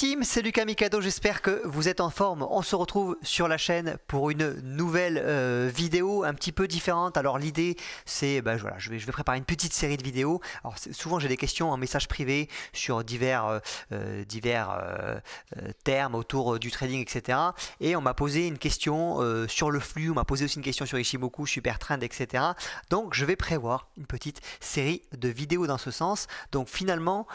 team, c'est Lucas Mikado, j'espère que vous êtes en forme. On se retrouve sur la chaîne pour une nouvelle euh, vidéo un petit peu différente. Alors l'idée c'est, bah, je vais, préparer une petite série de vidéos. Alors souvent j'ai des questions en message privé sur divers, euh, euh, divers termes autour du trading, etc. Et on m'a posé une question sur le flux, on m'a posé aussi une question sur Ishimoku, trend, etc. Donc je vais prévoir une petite série de vidéos dans ce sens. Donc finalement,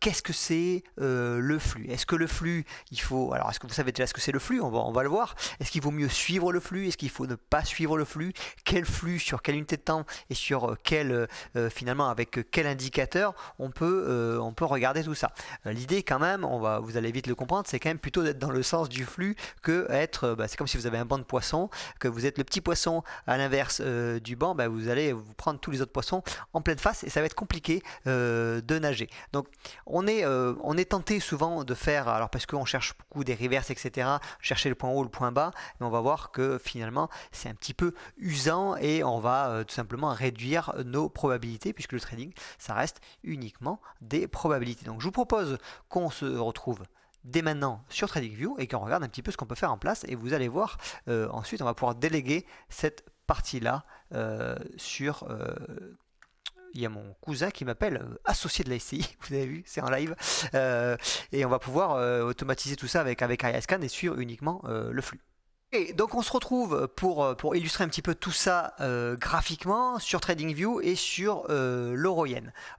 qu'est-ce que c'est le flux que le flux, il faut. Alors, est-ce que vous savez déjà ce que c'est le flux on va, on va le voir. Est-ce qu'il vaut mieux suivre le flux Est-ce qu'il faut ne pas suivre le flux Quel flux, sur quelle unité de temps et sur euh, quel. Euh, euh, finalement, avec quel indicateur on peut, on peut regarder tout ça. L'idée, quand même, on va, vous allez vite le comprendre, c'est quand même plutôt d'être dans le sens du flux que être. Bah, c'est comme si vous avez un banc de poissons, que vous êtes le petit poisson à l'inverse du banc, bah, vous allez vous prendre tous les autres poissons en pleine face et ça va être compliqué de nager. Donc, on est, on est tenté souvent de faire alors parce qu'on cherche beaucoup des reverses, etc., chercher le point haut, le point bas, mais on va voir que finalement c'est un petit peu usant et on va euh, tout simplement réduire nos probabilités puisque le trading ça reste uniquement des probabilités. Donc je vous propose qu'on se retrouve dès maintenant sur TradingView et qu'on regarde un petit peu ce qu'on peut faire en place et vous allez voir euh, ensuite on va pouvoir déléguer cette partie là euh, sur il y a mon cousin qui m'appelle, euh, associé de la SCI, vous avez vu, c'est en live. Euh, et on va pouvoir euh, automatiser tout ça avec, avec et suivre uniquement le flux. Et donc on se retrouve pour, euh, pour illustrer un petit peu tout ça euh, graphiquement sur TradingView et sur euh,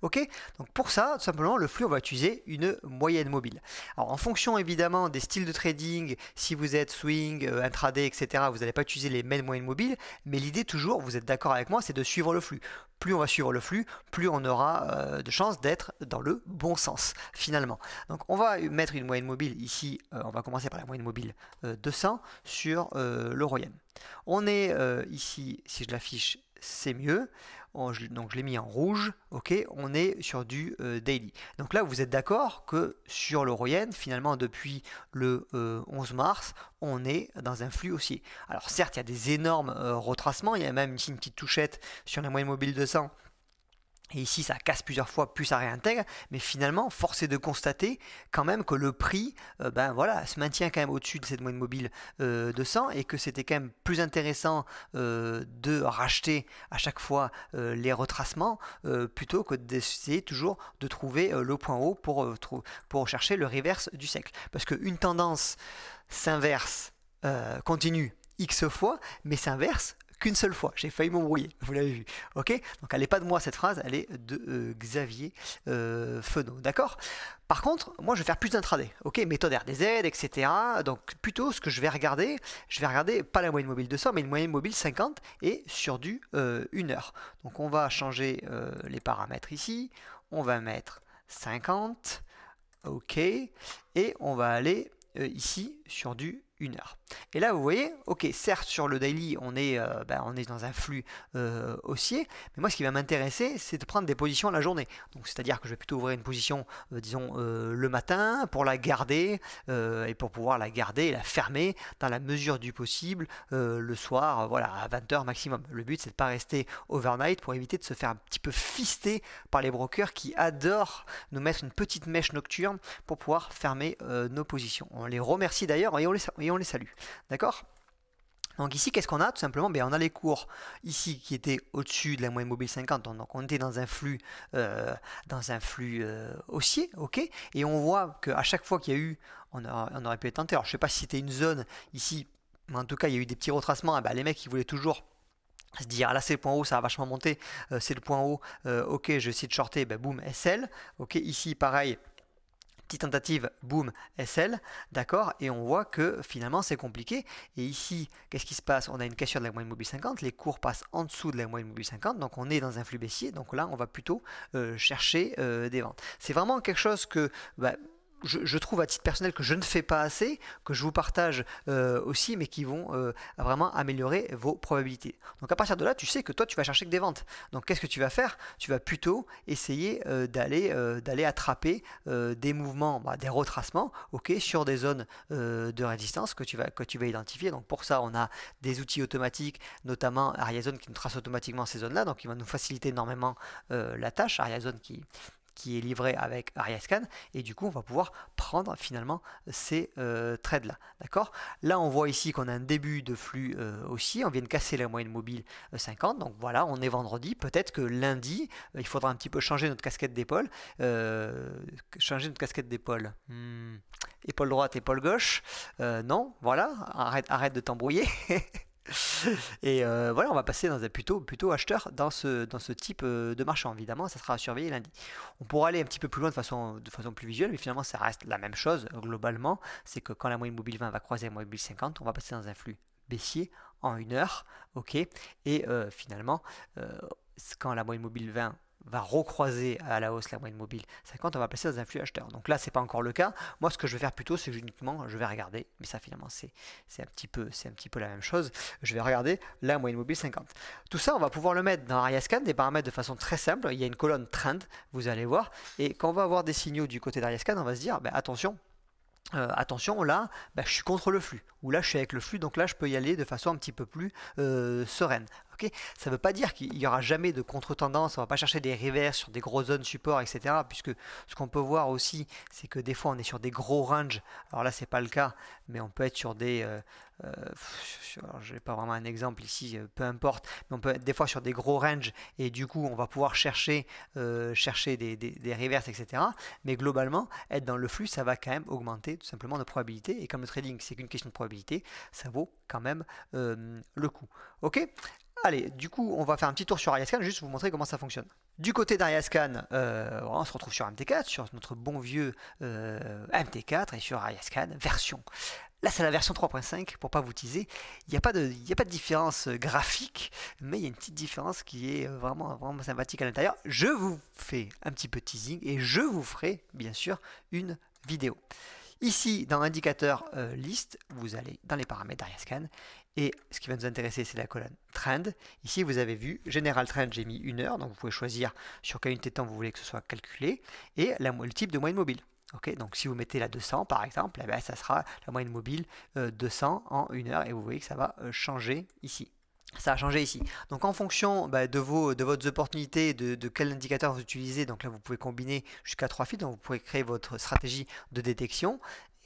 Ok donc pour ça, tout simplement, le flux, on va utiliser une moyenne mobile. Alors en fonction évidemment des styles de trading, si vous êtes swing, euh, intraday, etc., vous n'allez pas utiliser les mêmes moyennes mobiles, mais l'idée toujours, vous êtes d'accord avec moi, c'est de suivre le flux. Plus on va suivre le flux, plus on aura de chances d'être dans le bon sens finalement. Donc on va mettre une moyenne mobile ici, on va commencer par la moyenne mobile 200 sur euh, le On est euh, ici, si je l'affiche, c'est mieux. donc je l'ai mis en rouge, ok, on est sur du euh, daily. Donc là, vous êtes d'accord que sur le royen finalement, depuis le 11 mars, on est dans un flux haussier. Alors certes, il y a des énormes retracements, il y a même une petite touchette sur la moyenne mobile de et ici, ça casse plusieurs fois, plus ça réintègre. Mais finalement, force est de constater quand même que le prix euh, ben voilà, se maintient quand même au-dessus de cette moyenne mobile euh, de 100 et que c'était quand même plus intéressant euh, de racheter à chaque fois les retracements plutôt que d'essayer toujours de trouver le point haut pour, pour chercher le reverse du siècle. Parce qu'une tendance s'inverse, continue X fois, mais s'inverse qu'une seule fois. J'ai failli m'embrouiller, vous l'avez vu. Ok Donc elle n'est pas de moi cette phrase, elle est de euh, Xavier euh, Fenot. D'accord Par contre, moi je vais faire plus d'intraday. Ok Méthode RDZ, etc. Donc plutôt ce que je vais regarder, je vais regarder pas la moyenne mobile de 100, mais une moyenne mobile 50 et sur du 1 euh, heure. Donc on va changer euh, les paramètres ici. On va mettre 50. OK. Et on va aller ici sur du 1 heure. Et là, vous voyez, ok, certes, sur le daily, on est, euh, ben, on est dans un flux euh, haussier, mais moi, ce qui va m'intéresser, c'est de prendre des positions la journée. Donc, c'est-à-dire que je vais plutôt ouvrir une position, euh, disons, le matin pour la garder et pour pouvoir la garder et la fermer dans la mesure du possible le soir, voilà, à 20h maximum. Le but, c'est de ne pas rester overnight pour éviter de se faire un petit peu fister par les brokers qui adorent nous mettre une petite mèche nocturne pour pouvoir fermer nos positions. On les remercie d'ailleurs et on les salue. D'accord donc ici, qu'est-ce qu'on a Tout simplement, ben, on a les cours ici qui étaient au-dessus de la moyenne mobile 50, donc on était dans un flux, euh, dans un flux euh, haussier, ok Et on voit qu'à chaque fois qu'il y a eu, on, aurait pu tenter. alors je ne sais pas si c'était une zone ici, mais en tout cas, il y a eu des petits retracements, ah ben, les mecs, ils voulaient toujours se dire ah là c'est le point haut ça a vachement monté euh, c'est le point haut ok je vais essayer de shorter ben boum SL ok ici pareil petite tentative, boom, SL, d'accord, et on voit que finalement c'est compliqué. Et ici, qu'est-ce qui se passe On a une cassure de la moyenne mobile 50, les cours passent en dessous de la moyenne mobile 50, donc on est dans un flux baissier, donc là on va plutôt euh, chercher euh, des ventes. C'est vraiment quelque chose que... Bah, je, trouve à titre personnel que je ne fais pas assez, que je vous partage euh, aussi, mais qui vont euh, vraiment améliorer vos probabilités. Donc à partir de là, tu sais que toi, tu vas chercher que des ventes. Donc qu'est-ce que tu vas faire Tu vas plutôt essayer euh, d'aller attraper des mouvements, bah, des retracements, ok, sur des zones de résistance que tu vas que tu vas identifier. Donc pour ça, on a des outils automatiques, notamment AriaZone qui nous trace automatiquement ces zones-là, donc il va nous faciliter énormément la tâche. AriaZone qui qui est livré avec AriaScan et du coup on va pouvoir prendre finalement ces euh, trades là d'accord là on voit ici qu'on a un début de flux euh, aussi on vient de casser la moyenne mobile 50 euh, donc voilà on est vendredi peut-être que lundi il faudra un petit peu changer notre casquette d'épaule changer notre casquette d'épaule hmm. épaule droite épaule gauche non voilà arrête, arrête de t'embrouiller Et euh, voilà, on va passer dans un plutôt, plutôt acheteur dans ce, dans ce type euh, de marchand. Évidemment, ça sera à surveiller lundi. On pourra aller un petit peu plus loin de façon, de façon plus visuelle, mais finalement, ça reste la même chose globalement. C'est que quand la moyenne mobile 20 va croiser la moyenne mobile 50, on va passer dans un flux baissier en une heure. ok Et euh, finalement, quand la moyenne mobile 20 va recroiser à la hausse la moyenne mobile 50, on va placer dans un flux acheteur. Donc là, c'est pas encore le cas. Moi, ce que je vais faire plutôt, c'est uniquement, je vais regarder, mais ça finalement, c'est un, petit peu, un petit peu la même chose. Je vais regarder la moyenne mobile 50. Tout ça, on va pouvoir le mettre dans Ariascan, des paramètres de façon très simple. Il y a une colonne trend, vous allez voir. Et quand on va avoir des signaux du côté d'Ariascan, on va se dire, ben, attention, euh, attention, là, bah, je suis contre le flux, ou là, je suis avec le flux, donc là, je peux y aller de façon un petit peu plus euh, sereine. Ok ça ne veut pas dire qu'il n'y aura jamais de contre-tendance, on ne va pas chercher des revers sur des gros zones support, etc. Puisque ce qu'on peut voir aussi, c'est que des fois, on est sur des gros ranges. Alors là, ce n'est pas le cas, mais on peut être sur des, euh, euh, je n'ai pas vraiment un exemple ici, euh, peu importe, mais on peut être des fois sur des gros ranges et du coup on va pouvoir chercher, euh, chercher des, des, reverses, etc. Mais globalement, être dans le flux, ça va quand même augmenter tout simplement nos probabilités. Et comme le trading, c'est qu'une question de probabilité, ça vaut quand même le coup. Ok Allez, du coup, on va faire un petit tour sur Ariascan, juste vous montrer comment ça fonctionne. Du côté d'Ariascan, on se retrouve sur MT4, sur notre bon vieux MT4 et sur Ariascan version Là, c'est la version 3.5, pour pas vous teaser. Il n'y a, pas de, a pas de différence euh, graphique, mais il y a une petite différence qui est euh, vraiment, vraiment sympathique à l'intérieur. Je vous fais un petit peu teasing et je vous ferai, bien sûr, une vidéo. Ici, dans l'indicateur euh, liste, vous allez dans les paramètres d'AriaScan et ce qui va nous intéresser, c'est la colonne Trend. Ici, vous avez vu, Général Trend, j'ai mis une heure, donc vous pouvez choisir sur quelle unité de temps vous voulez que ce soit calculé et la, le type de moyenne mobile. Ok, donc si vous mettez la 200 par exemple, eh ben, ça sera la moyenne mobile 200 euh, en une heure et vous voyez que ça va euh, changer ici. Ça a changé ici. Donc en fonction bah, de, vos, de votre opportunité, de, quel indicateur vous utilisez, donc là vous pouvez combiner jusqu'à 3 fils, donc vous pouvez créer votre stratégie de détection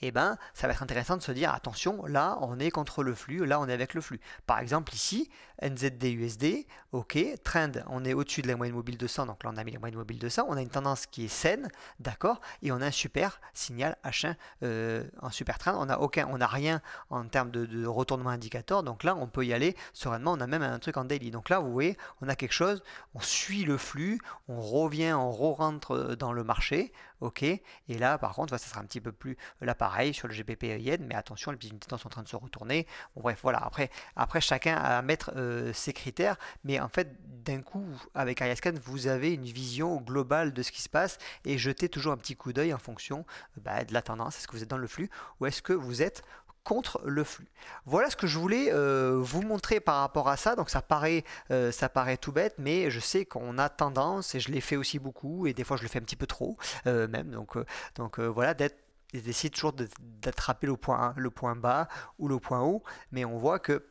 eh ben, ça va être intéressant de se dire attention, là on est contre le flux, là on est avec le flux. Par exemple ici, NZDUSD, usd ok, trend, on est au-dessus de la moyenne mobile de 100, donc là on a mis la moyenne mobile de 100, on a une tendance qui est saine, d'accord, et on a un super signal H1 en euh, super trend, on n'a aucun, on n'a rien en termes de, de, retournement indicateur, donc là on peut y aller sereinement, on a même un truc en daily. Donc là vous voyez, on a quelque chose, on suit le flux, on revient, on re-rentre euh, dans le marché, OK. Et là, par contre, ça sera un petit peu plus euh, l'appareil sur le GPP mais attention, les business unités sont en train de se retourner. bref, voilà. Après, après chacun à mettre euh, ses critères, mais en fait, d'un coup, avec Ariascan, vous avez une vision globale de ce qui se passe et jetez toujours un petit coup d'œil en fonction bah, de la tendance. Est-ce que vous êtes dans le flux ou est-ce que vous êtes contre le flux. Voilà ce que je voulais euh, vous montrer par rapport à ça. Donc ça paraît, euh, ça paraît tout bête, mais je sais qu'on a tendance, et je l'ai fait aussi beaucoup, et des fois je le fais un petit peu trop euh, même. Donc, donc voilà, d'être toujours d'attraper le point bas ou le point haut, mais on voit que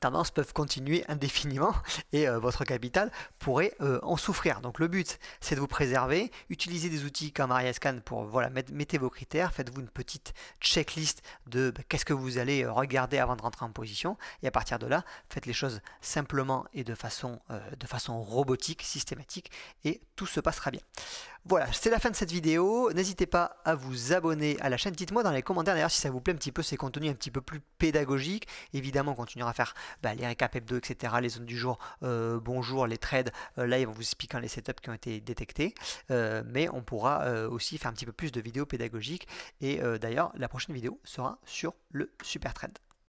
tendances peuvent continuer indéfiniment et euh, votre capital pourrait euh, en souffrir. Donc le but, c'est de vous préserver. Utilisez des outils comme AriaScan pour voilà, mettez vos critères, faites-vous une petite checklist de bah, qu'est-ce que vous allez euh, regarder avant de rentrer en position. Et à partir de là, faites les choses simplement et de façon, de façon robotique, systématique, et tout se passera bien. Voilà, c'est la fin de cette vidéo. N'hésitez pas à vous abonner à la chaîne. Dites-moi dans les commentaires d'ailleurs si ça vous plaît un petit peu ces contenus un petit peu plus pédagogiques. Évidemment, on continuera à faire bah, les récaps hebdo, etc., les zones du jour, euh, bonjour, les trades là euh, live vont vous expliquant les setups qui ont été détectés. Euh, mais on pourra aussi faire un petit peu plus de vidéos pédagogiques. Et d'ailleurs, la prochaine vidéo sera sur le super trade.